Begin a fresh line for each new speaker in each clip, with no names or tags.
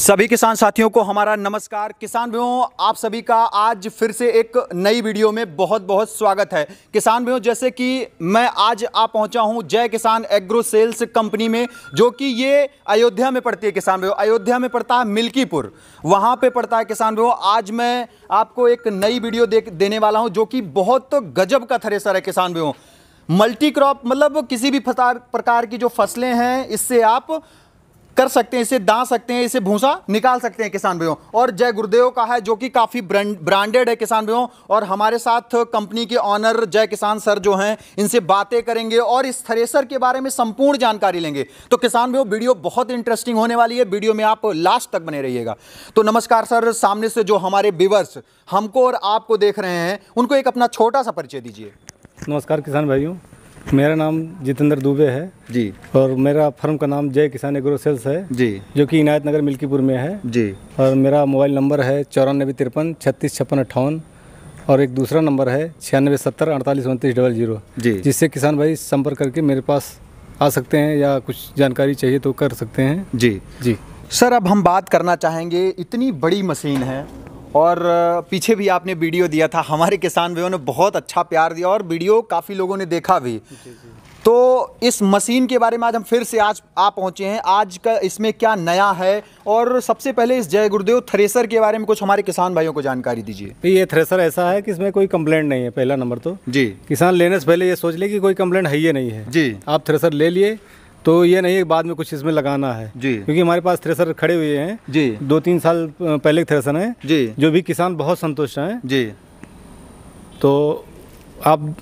सभी किसान साथियों को हमारा नमस्कार किसान भयों आप सभी का आज फिर से एक नई वीडियो में बहुत बहुत स्वागत है किसान भयों जैसे कि मैं आज आ पहुंचा हूं जय किसान एग्रो सेल्स कंपनी में जो कि ये अयोध्या में पड़ती है किसान भयों अयोध्या में पड़ता है मिल्कीपुर वहां पे पड़ता है किसान भयों आज मैं आपको एक नई वीडियो दे, देने वाला हूँ जो कि बहुत तो गजब का थ्रेसर है किसान भयों मल्टी क्रॉप मतलब किसी भी प्रकार की जो फसलें हैं इससे आप कर सकते हैं इसे दा सकते हैं इसे भूसा निकाल सकते हैं किसान भाइयों और जय गुरुदेव का है जो कि काफ़ी ब्रांडेड है किसान भाइयों और हमारे साथ कंपनी के ऑनर जय किसान सर जो हैं इनसे बातें करेंगे और इस थ्रेसर के बारे में संपूर्ण जानकारी लेंगे तो किसान भाइयों वीडियो बहुत इंटरेस्टिंग होने वाली है वीडियो में आप लास्ट तक बने रहिएगा तो नमस्कार सर सामने से जो हमारे व्यूवर्स हमको और आपको देख रहे हैं उनको एक अपना छोटा सा परिचय दीजिए
नमस्कार किसान भाइयों मेरा नाम जितेंद्र दुबे है जी और मेरा फर्म का नाम जय किसान एग्रो सेल्स है जी जो कि इनायत नगर मिल्कीपुर में है जी और मेरा मोबाइल नंबर है चौरानबे तिरपन छत्तीस छप्पन अट्ठावन और एक दूसरा नंबर है छियानवे सत्तर अड़तालीस उनतीस डबल जीरो जी जिससे किसान भाई संपर्क करके मेरे पास आ सकते हैं या कुछ जानकारी चाहिए तो कर सकते हैं जी जी सर
अब हम बात करना चाहेंगे इतनी बड़ी मशीन है और पीछे भी आपने वीडियो दिया था हमारे किसान भाइयों ने बहुत अच्छा प्यार दिया और वीडियो काफ़ी लोगों ने देखा भी तो इस मशीन के बारे में आज हम फिर से आज आ पहुँचे हैं आज का इसमें क्या नया है और सबसे पहले इस जय गुरुदेव थ्रेसर के बारे में कुछ हमारे किसान भाइयों को जानकारी दीजिए
ये थ्रेसर ऐसा है कि इसमें कोई कंप्लेंट नहीं है पहला नंबर तो जी किसान लेने से पहले ये सोच ले कि कोई कंप्लेंट है ही नहीं है जी आप थ्रेसर ले लिए तो ये नहीं बाद में कुछ इसमें लगाना है जी क्योंकि हमारे पास थ्रेसर खड़े हुए हैं जी दो तीन साल पहले थ्रेसर हैं जी जो भी किसान बहुत संतुष्ट हैं जी तो आप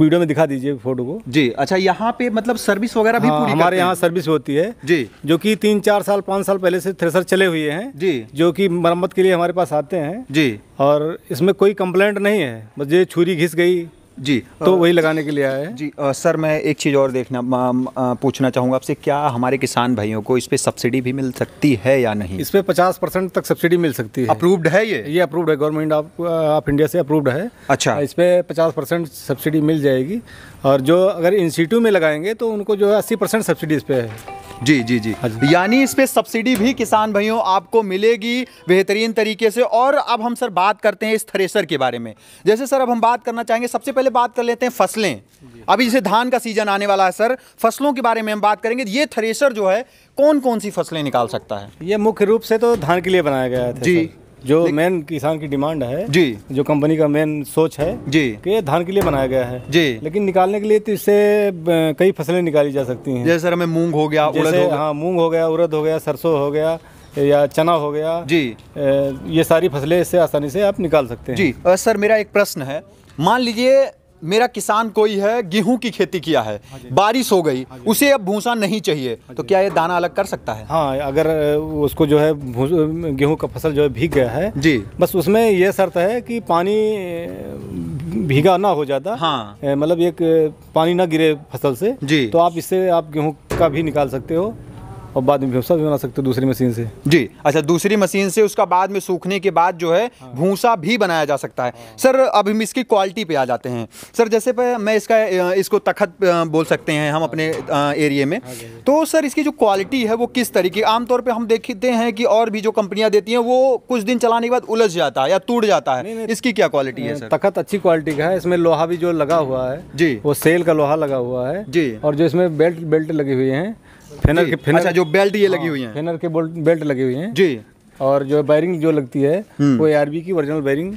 वीडियो में दिखा दीजिए फोटो को जी अच्छा यहाँ पे मतलब सर्विस वगैरह भी हाँ, पूरी हमारे यहाँ सर्विस होती है जी जो कि तीन चार साल पाँच साल पहले से थ्रेसर चले हुए हैं जी जो कि मरम्मत के लिए हमारे पास आते हैं जी और इसमें कोई कंप्लेंट नहीं है बस ये छुरी घिस गई जी तो वही लगाने के लिए आया है जी आ, सर मैं एक चीज़
और देखना आ, पूछना चाहूँगा आपसे क्या हमारे किसान भाइयों को इस पर सब्सिडी भी मिल सकती है
या नहीं इस पर पचास परसेंट तक सब्सिडी मिल सकती है अप्रूव्ड है ये ये अप्रूव्ड है गवर्नमेंट ऑफ ऑफ इंडिया से अप्रूव्ड है अच्छा इस पर पचास परसेंट सब्सिडी मिल जाएगी और जो अगर इंस्टीट्यू में लगाएंगे तो उनको जो है अस्सी परसेंट सब्सिडी इस पर है जी जी हाँ जी यानी इस पे सब्सिडी भी
किसान भाइयों आपको मिलेगी बेहतरीन तरीके से और अब हम सर बात करते हैं इस थ्रेसर के बारे में जैसे सर अब हम बात करना चाहेंगे सबसे पहले पहले बात कर लेते हैं फसलें अभी जैसे धान का सीजन आने वाला है सर फसलों के बारे में हम बात करेंगे ये थ्रेशर जो है कौन कौन सी फसलें निकाल सकता है
ये मुख्य रूप से तो धान के लिए बनाया गया है जी जो मेन किसान की डिमांड है जी जो कंपनी का मेन सोच है जी कि धान के लिए बनाया गया है जी लेकिन निकालने के लिए तो इससे कई फसलें निकाली जा सकती हैं जैसे हमें मूंग हो गया उड़द हाँ मूंग हो गया उड़द हो गया सरसों हो गया या चना हो गया जी ए, ये सारी फसलें इससे आसानी से आप निकाल सकते हैं जी
सर मेरा एक प्रश्न है मान लीजिए मेरा किसान कोई है गेहूं की खेती किया है हाँ बारिश हो गई हाँ उसे अब भूसा नहीं चाहिए हाँ तो क्या ये दाना अलग कर सकता है
हाँ अगर उसको जो है गेहूं का फसल जो है भीग गया है जी बस उसमें यह शर्त है कि पानी भीगा ना हो जाता हाँ मतलब एक पानी ना गिरे फसल से जी तो आप इससे आप गेहूं का भी निकाल सकते हो और बाद में भूसा भी बना सकते हो दूसरी मशीन से
जी अच्छा दूसरी मशीन से उसका बाद में सूखने के बाद जो है हाँ। भूसा भी बनाया जा सकता है हाँ। सर अब हम इसकी क्वालिटी पे आ जाते हैं सर जैसे मैं इसका इसको तखत बोल सकते हैं हम अपने एरिए में हाँ तो सर इसकी जो क्वालिटी है वो किस तरीके आमतौर पर हम देखते हैं कि और भी जो कंपनियाँ देती हैं वो कुछ दिन चलाने के बाद उलझ जाता है या टूट जाता है इसकी क्या क्वालिटी है
तखत अच्छी क्वालिटी का है इसमें लोहा भी जो लगा हुआ है जी वो सेल का लोहा लगा हुआ है जी और जो इसमें बेल्ट बेल्ट लगी हुई है फेनर के फेनर अच्छा जो बेल्ट ये हाँ, लगी हुई है फेनर के बेल्ट लगी हुई है जी और जो बैरिंग जो लगती है हम्म। वो ए की ओरिजिनल बैरिंग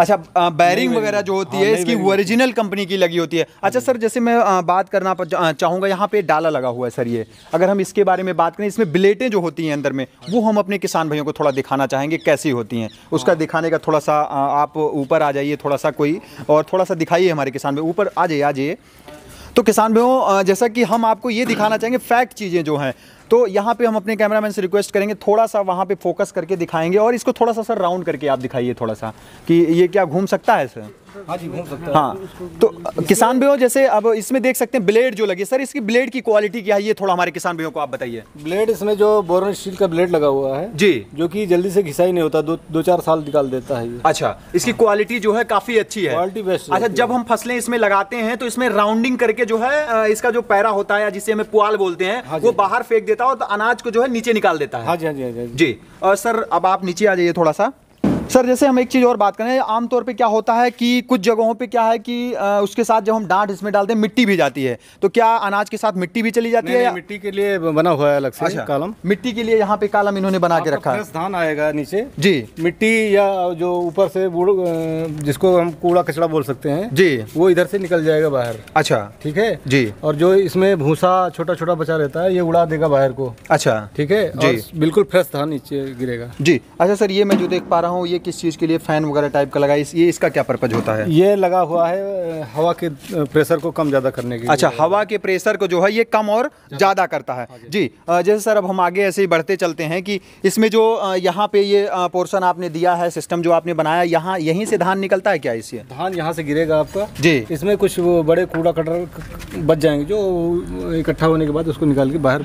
अच्छा
बैरिंग वगैरह जो होती हाँ, है इसकी ओरिजिनल कंपनी की लगी होती है अच्छा सर हाँ, जैसे मैं बात करना चाहूँगा यहाँ पे डाला लगा हुआ है सर ये अगर हम इसके बारे में बात करें इसमें ब्लेटें जो होती हैं अंदर में वो हम अपने किसान भाइयों को थोड़ा दिखाना चाहेंगे कैसी होती हैं उसका हाँ। दिखाने का थोड़ा सा आप ऊपर आ जाइए थोड़ा सा कोई और थोड़ा सा दिखाइए हमारे किसान भाई ऊपर आ जाइए आ जाइए तो किसान भाइयों जैसा कि हम आपको ये दिखाना चाहेंगे फैक्ट चीज़ें जो हैं तो यहाँ पे हम अपने कैमरामैन से रिक्वेस्ट करेंगे थोड़ा सा वहाँ पे फोकस करके दिखाएंगे और इसको थोड़ा सा सर राउंड करके आप दिखाइए थोड़ा सा कि ये क्या घूम सकता है सर
हाँ, हाँ तो
किसान भाइयों जैसे अब इसमें देख सकते हैं ब्लेड जो लगी सर इसकी ब्लेड की क्वालिटी क्या है ये थोड़ा हमारे किसान भाइयों को आप बताइए
ब्लेड इसमें जो बोरन स्टील का ब्लेड लगा हुआ है जी जो कि जल्दी से घिसा ही नहीं होता दो दो चार साल निकाल देता है अच्छा इसकी हाँ। क्वालिटी
जो है काफी अच्छी है क्वालिटी बेस्ट अच्छा जब हम फसलें इसमें लगाते हैं तो इसमें राउंडिंग करके जो है इसका जो पैरा होता है जिसे हमें पुआल बोलते हैं हाँ वो बाहर फेंक देता है और अनाज को जो है नीचे निकाल देता है जी सर अब आप नीचे आ जाइए थोड़ा सा सर जैसे हम एक चीज़ और बात करें आमतौर पे क्या होता है कि कुछ जगहों पे क्या है कि आ, उसके साथ जब हम डांट इसमें डालते हैं मिट्टी भी जाती है तो क्या अनाज के साथ मिट्टी भी चली जाती नहीं, है नहीं, मिट्टी
के लिए बना हुआ है अलग से अच्छा, कालम मिट्टी के लिए यहाँ पे कालम इन्होंने बना के रखा है धान आएगा नीचे जी मिट्टी या जो ऊपर से जिसको हम कूड़ा कचड़ा बोल सकते हैं जी वो इधर से निकल जाएगा बाहर अच्छा ठीक है जी और जो इसमें भूसा छोटा छोटा बचा रहता है ये उड़ा देगा बाहर को अच्छा ठीक है जी बिल्कुल फ्रेश धान नीचे गिरेगा
जी अच्छा सर ये मैं जो देख पा रहा हूँ ये किस चीज़ के लिए फ़ैन वगैरह टाइप का लगा है ये इसका
क्या पर्पज होता है ये लगा हुआ है हवा के प्रेशर को कम ज़्यादा करने के अच्छा
हवा के प्रेशर को जो है ये कम और ज़्यादा करता है हाँ जी जैसे सर अब हम आगे ऐसे ही बढ़ते चलते हैं कि इसमें जो यहाँ पे ये पोर्सन आपने दिया है सिस्टम जो आपने बनाया यहाँ यहीं से धान निकलता है
क्या इसे धान यहाँ से गिरेगा आपका जी इसमें कुछ बड़े कूड़ा कटर बच जाएंगे जो इकट्ठा होने के बाद उसको निकाल के बाहर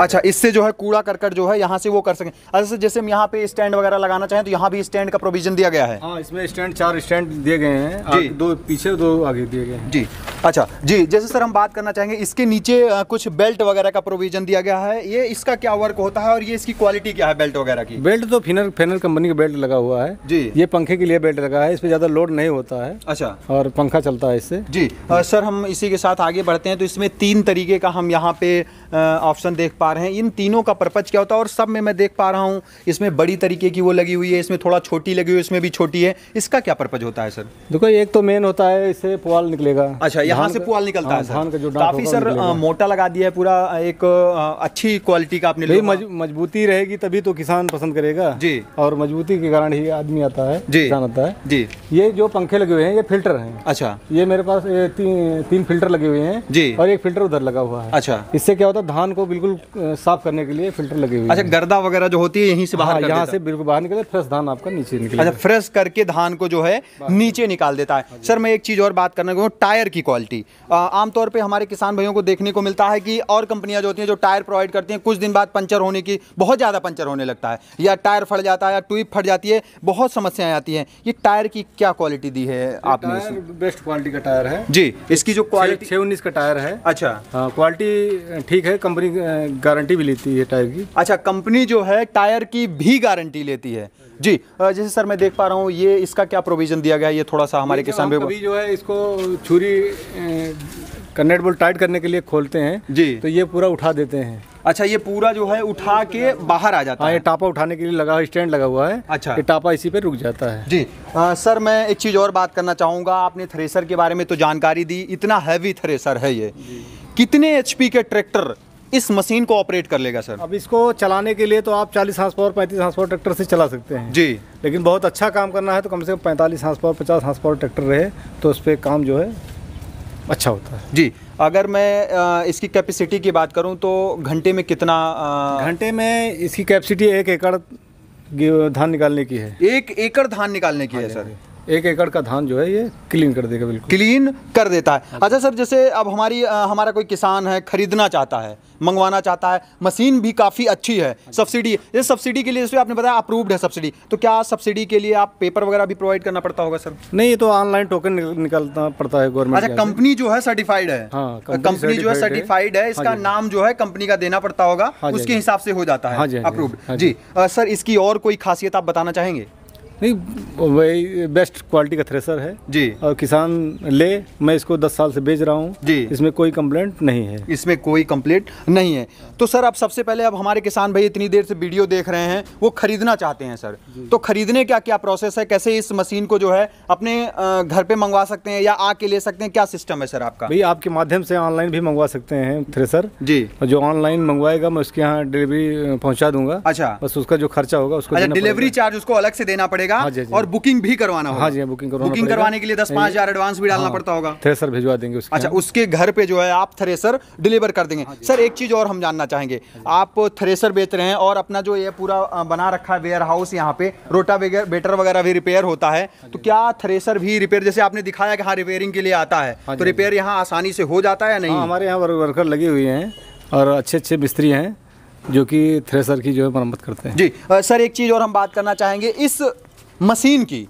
अच्छा इससे जो है कूड़ा करकट जो है यहाँ से वो कर सकें
अच्छा जैसे हम यहाँ पे स्टैंड वगैरह लगाना चाहें तो यहाँ भी स्टैंड का प्रोविजन दिया गया है
हाँ इसमें स्टैंड चार स्टैंड दिए गए हैं जी दो पीछे दो आगे दिए गए हैं जी अच्छा जी जैसे सर हम बात करना चाहेंगे
इसके नीचे कुछ बेल्ट वगैरह का प्रोविजन दिया गया है ये इसका क्या वर्क होता है और ये इसकी क्वालिटी क्या है बेल्ट वगैरह की
बेल्ट तो फिनर फेनर कंपनी का बेल्ट लगा हुआ है जी ये पंखे के लिए बेल्ट लगा है इस पर ज़्यादा लोड नहीं होता है अच्छा और पंखा चलता है इससे जी सर हम इसी के साथ आगे बढ़ते हैं तो इसमें तीन
तरीके का हम यहाँ पे ऑप्शन देख पा रहे हैं इन तीनों का पर्पज़ क्या होता है और सब में मैं देख पा रहा हूँ इसमें बड़ी तरीके की वो लगी हुई है इसमें थोड़ा छोटी लगी हुई है इसमें भी छोटी है इसका क्या पर्पज़ होता है सर
देखो एक तो मेन होता है इससे पुआल निकलेगा अच्छा यहाँ से पुआल निकलता हाँ, है काफ़ी सर मोटा लगा दिया है पूरा एक अच्छी क्वालिटी का आपने मजबूती रहेगी तभी तो किसान पसंद करेगा जी और मजबूती के कारण ही आदमी आता है किसान आता है जी ये जो पंखे लगे हुए हैं ये फिल्टर हैं अच्छा ये मेरे पास तीन फिल्टर लगे हुए हैं जी और एक फिल्टर उधर लगा हुआ है अच्छा इससे क्या होता था धान को बिल्कुल साफ करने के लिए फिल्टर लगे हुए अच्छा गर्दा वगैरह जो होती है यहीं से बाहर हाँ, यहाँ से बिल्कुल बाहर निकले फ्रेश धान आपका नीचे निकले अच्छा फ्रेश करके धान को जो है नीचे
निकाल देता है हाँ सर मैं एक चीज़ और बात करना चाहूँ टायर की क्वालिटी आमतौर पर हमारे किसान भाइयों को देखने को मिलता है कि और कंपनियाँ जो होती हैं जो टायर प्रोवाइड करती हैं कुछ दिन बाद पंचर होने की बहुत ज़्यादा पंचर होने लगता है या टायर फट जाता है या ट्यूब फट जाती है बहुत समस्याएं आती हैं ये टायर की क्या क्वालिटी दी
है आपने बेस्ट क्वालिटी का टायर है जी इसकी जो क्वालिटी छः उन्नीस का टायर है अच्छा हाँ, क्वालिटी ठीक है कंपनी गारंटी भी लेती है टायर की अच्छा कंपनी जो है टायर
की भी गारंटी लेती है जी जैसे सर मैं देख पा रहा हूँ ये इसका क्या प्रोविजन दिया गया है ये थोड़ा सा हमारे किसान भी
जो है इसको छुरी कनेट बोल टाइट करने के लिए खोलते हैं जी तो ये पूरा उठा देते हैं अच्छा ये पूरा जो है उठा के बाहर आ जाता हाँ, है ये
टापा उठाने के लिए लगा स्टैंड लगा हुआ है अच्छा ये टापा इसी पे रुक जाता है जी आ, सर मैं एक चीज़ और बात करना चाहूंगा आपने थ्रेसर के बारे में तो जानकारी दी इतना हैवी थ्रेसर है ये कितने एचपी के ट्रैक्टर इस मशीन को ऑपरेट कर लेगा सर
अब इसको चलाने के लिए तो आप 40 हाथ पावर 35 हाँ पावर ट्रैक्टर से चला सकते हैं जी लेकिन बहुत अच्छा काम करना है तो कम से कम 45 हाँ पावर 50 हाँ पावर ट्रैक्टर रहे तो उस पर काम जो है अच्छा होता है जी अगर मैं
इसकी कैपेसिटी की बात करूं तो घंटे में कितना घंटे में इसकी कैपेसिटी एक
एकड़ धान निकालने की है एक एकड़ धान निकालने की है हाँ सर हाँ एक एकड़ का धान जो है ये क्लीन कर देगा बिल्कुल क्लीन कर देता है
अच्छा सर जैसे अब हमारी हमारा कोई किसान है खरीदना चाहता है मंगवाना चाहता है मशीन भी काफ़ी अच्छी है सब्सिडी ये सब्सिडी के लिए जैसे आपने बताया अप्रूव्ड है सब्सिडी तो क्या सब्सिडी के लिए आप पेपर वगैरह भी प्रोवाइड करना पड़ता होगा सर
नहीं ये तो ऑनलाइन टोकन निकालना पड़ता है गवर्नमेंट अच्छा कंपनी जो है सर्टिफाइड है कंपनी हाँ, जो है सर्टिफाइड
है इसका हाँ हाँ नाम जो है कंपनी का देना पड़ता होगा उसके हिसाब से हो जाता
है अप्रूव्ड जी
सर इसकी और कोई खासियत आप बताना चाहेंगे
नहीं वही बेस्ट क्वालिटी का थ्रेसर है जी और किसान ले मैं इसको 10 साल से बेच रहा हूँ जी इसमें कोई कंप्लेंट नहीं है
इसमें कोई कंप्लेंट नहीं है तो सर आप सबसे पहले अब हमारे किसान भाई इतनी देर से वीडियो देख रहे हैं वो खरीदना चाहते हैं सर तो खरीदने का क्या प्रोसेस है कैसे इस मशीन को जो है अपने घर पर मंगवा सकते हैं या आके ले सकते हैं क्या सिस्टम है सर आपका
भाई आपके माध्यम से ऑनलाइन भी मंगवा सकते हैं थ्रेसर जी जो ऑनलाइन मंगवाएगा मैं उसके यहाँ डिलीवरी पहुँचा दूंगा अच्छा बस उसका जो खर्चा होगा उसको अच्छा, डिलीवरी
चार्ज उसको अलग से देना पड़ेगा पड़ेगा हाँ जी हाँ जी और बुकिंग भी करवाना
होगा हाँ जी बुकिंग हाँ, बुकिंग करवाने के लिए दस पांच हजार एडवांस भी डालना हाँ। पड़ता होगा थ्रेसर भिजवा देंगे उसके अच्छा
उसके घर पे जो है आप थ्रेसर डिलीवर कर देंगे हाँ सर एक चीज और हम जानना चाहेंगे हाँ आप थ्रेसर बेच रहे हैं और अपना जो ये पूरा बना रखा है वेयर हाउस यहाँ पे रोटा बेटर वगैरह भी रिपेयर होता है तो क्या थ्रेसर भी रिपेयर जैसे आपने दिखाया कि हाँ रिपेयरिंग के लिए आता है तो रिपेयर यहाँ आसानी से हो जाता है या नहीं हमारे
यहाँ वर्कर लगे हुए हैं और अच्छे अच्छे मिस्त्री हैं जो कि थ्रेसर की जो है मरम्मत करते हैं जी
आ, सर एक चीज़ और हम बात करना चाहेंगे इस मशीन की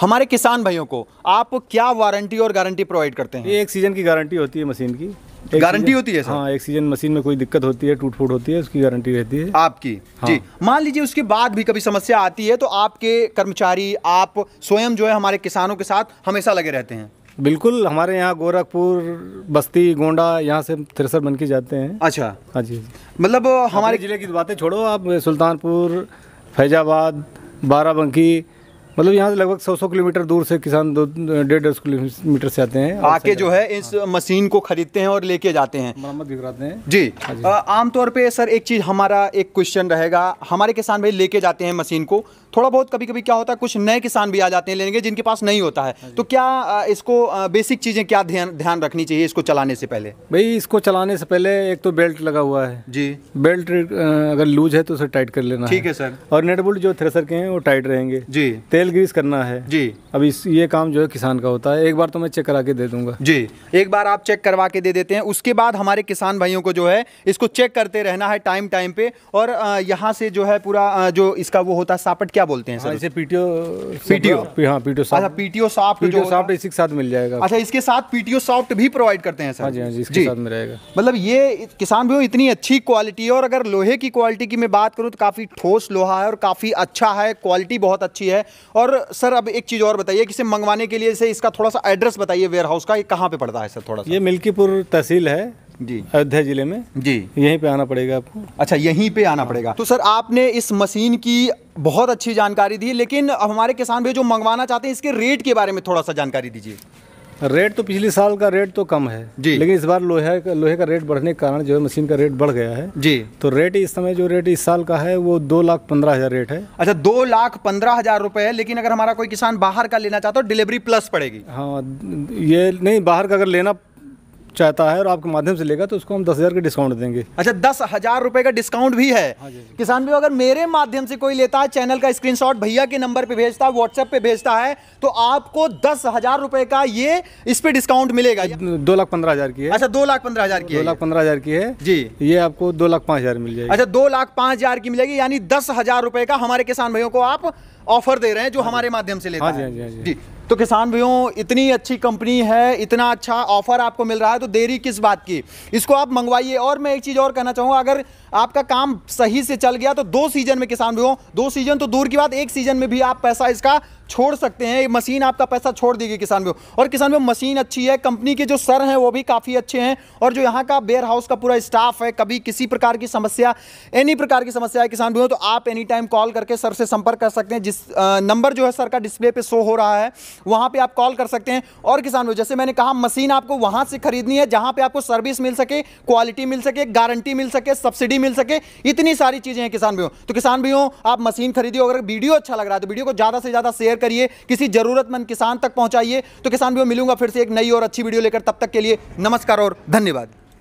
हमारे किसान भाइयों को आप क्या वारंटी और गारंटी प्रोवाइड करते हैं
एक सीज़न की गारंटी होती है मशीन की गारंटी होती है सर? हाँ एक सीजन मशीन में कोई दिक्कत होती है टूट फूट होती है उसकी गारंटी रहती है आपकी हाँ। जी मान लीजिए उसके
बाद भी कभी समस्या आती है तो आपके कर्मचारी आप स्वयं जो है हमारे किसानों के साथ हमेशा लगे रहते हैं
बिल्कुल हमारे यहाँ गोरखपुर बस्ती गोंडा यहाँ से थ्रेसर बन के जाते हैं अच्छा हाँ जी मतलब हमारे जिले की तो बातें छोड़ो आप सुल्तानपुर फैजाबाद बाराबंकी मतलब यहाँ से लगभग सौ सौ किलोमीटर दूर से किसान दो डेढ़ डेढ़ किलोमीटर से आते हैं आके जो है
इस हाँ। मशीन को खरीदते हैं और लेके जाते हैं मरम्मत
भी कराते हैं जी, हाँ जी।
आमतौर पे सर एक चीज़ हमारा एक क्वेश्चन रहेगा हमारे किसान भाई लेके जाते हैं मशीन को थोड़ा बहुत कभी कभी क्या होता है कुछ नए किसान भी आ जाते हैं लेंगे जिनके पास नहीं होता है हाँ तो क्या इसको बेसिक चीज़ें क्या ध्यान ध्यान रखनी चाहिए इसको चलाने से पहले
भाई इसको चलाने से पहले एक तो बेल्ट लगा हुआ है जी बेल्ट अगर लूज है तो उसे टाइट कर लेना ठीक है सर और नेटबुल्ट जो थ्रेसर के हैं वो टाइट रहेंगे जी तेल ग्रीस करना है जी अब इस ये काम जो है किसान का होता है एक बार तो मैं चेक करा के दे दूंगा जी एक बार आप चेक करवा के दे देते हैं उसके बाद हमारे
किसान भाइयों को जो है इसको चेक करते रहना है टाइम टाइम पे और यहाँ से जो है पूरा जो इसका वो होता है सापट क्या क्या बोलते हैं हाँ, सर इसे पीटीओ
पीटीओ हाँ, हाँ पीटीओ अच्छा
पीटीओ सॉफ्ट पीटीओ सॉफ्ट इसी के साथ मिल जाएगा अच्छा इसके साथ पीटीओ सॉफ्ट भी प्रोवाइड करते हैं सर हाँ जी हाँ जी इसके साथ मिल जाएगा मतलब ये किसान भाई इतनी अच्छी क्वालिटी है और अगर लोहे की क्वालिटी की मैं बात करूँ तो काफ़ी ठोस लोहा है और काफ़ी अच्छा है क्वालिटी बहुत अच्छी है और सर अब एक चीज़ और बताइए किसे मंगवाने के लिए जैसे इसका थोड़ा सा एड्रेस बताइए वेयर हाउस का ये कहाँ पे पड़ता है सर
थोड़ा सा ये मिल्कीपुर तहसील है जी अयोध्या जिले में जी यहीं पे आना पड़ेगा आपको अच्छा यहीं पे आना पड़ेगा तो सर
आपने इस मशीन की बहुत अच्छी जानकारी दी लेकिन अब हमारे किसान भाई जो मंगवाना चाहते हैं इसके रेट के बारे में थोड़ा सा जानकारी दीजिए
रेट तो पिछले साल का रेट तो कम है जी लेकिन इस बार लोहे का लोहे का रेट बढ़ने के कारण जो है मशीन का रेट बढ़ गया है जी तो रेट इस समय जो रेट इस साल का है वो दो लाख पंद्रह हजार रेट है अच्छा दो लाख पंद्रह हजार रुपए है लेकिन अगर हमारा कोई किसान बाहर का लेना चाहता हो तो डिलीवरी प्लस पड़ेगी हाँ ये नहीं बाहर का अगर लेना चाहता है और आपके माध्यम से लेगा तो उसको हम दस हज़ार का डिस्काउंट देंगे अच्छा दस हज़ार रुपए का डिस्काउंट भी है हाँ, हाँ किसान भी अगर मेरे माध्यम से
कोई लेता है चैनल का स्क्रीनशॉट भैया के नंबर पे भेजता है व्हाट्सएप पे भेजता है तो आपको दस हज़ार रुपए का ये इस पे डिस्काउंट मिलेगा दो लाख पंद्रह हज़ार की है अच्छा दो लाख पंद्रह हज़ार की दो लाख
पंद्रह हज़ार की है जी ये आपको दो लाख पांच हज़ार मिल जाएगी अच्छा
दो लाख पांच हज़ार की मिलेगी यानी दस हज़ार रुपए का हमारे किसान भाइयों को आप ऑफर दे रहे हैं जो हाँ हमारे माध्यम से लेते हाँ हैं जी तो किसान भैया इतनी अच्छी कंपनी है इतना अच्छा ऑफ़र आपको मिल रहा है तो देरी किस बात की इसको आप मंगवाइए और मैं एक चीज़ और कहना चाहूँगा अगर आपका काम सही से चल गया तो दो सीज़न में किसान भैया दो सीज़न तो दूर की बात एक सीज़न में भी आप पैसा इसका छोड़ सकते हैं मशीन आपका पैसा छोड़ देगी किसान भैया और किसान भैया मशीन अच्छी है कंपनी के जो सर हैं वो भी काफ़ी अच्छे हैं और जो यहाँ का बेयर हाउस का पूरा स्टाफ है कभी किसी प्रकार की समस्या एनी प्रकार की समस्या है किसान भैया तो आप एनी टाइम कॉल करके सर से संपर्क कर सकते हैं जिस नंबर जो है सर का डिस्प्ले पर शो हो रहा है वहां पर आप कॉल कर सकते हैं और किसान जैसे मैंने कहा मशीन आपको वहां से खरीदनी है जहां पर आपको सर्विस मिल सके क्वालिटी मिल सके गारंटी मिल सके सब्सिडी मिल सके इतनी सारी चीज़ें हैं किसान भाइयों तो किसान भाइयों आप मशीन खरीदियो अगर वीडियो अच्छा लग रहा है तो वीडियो को ज़्यादा से ज़्यादा शेयर करिए किसी ज़रूरतमंद किसान तक पहुंचाइए तो किसान भाइयों मिलूंगा फिर से एक नई और अच्छी वीडियो लेकर तब तक के लिए नमस्कार और धन्यवाद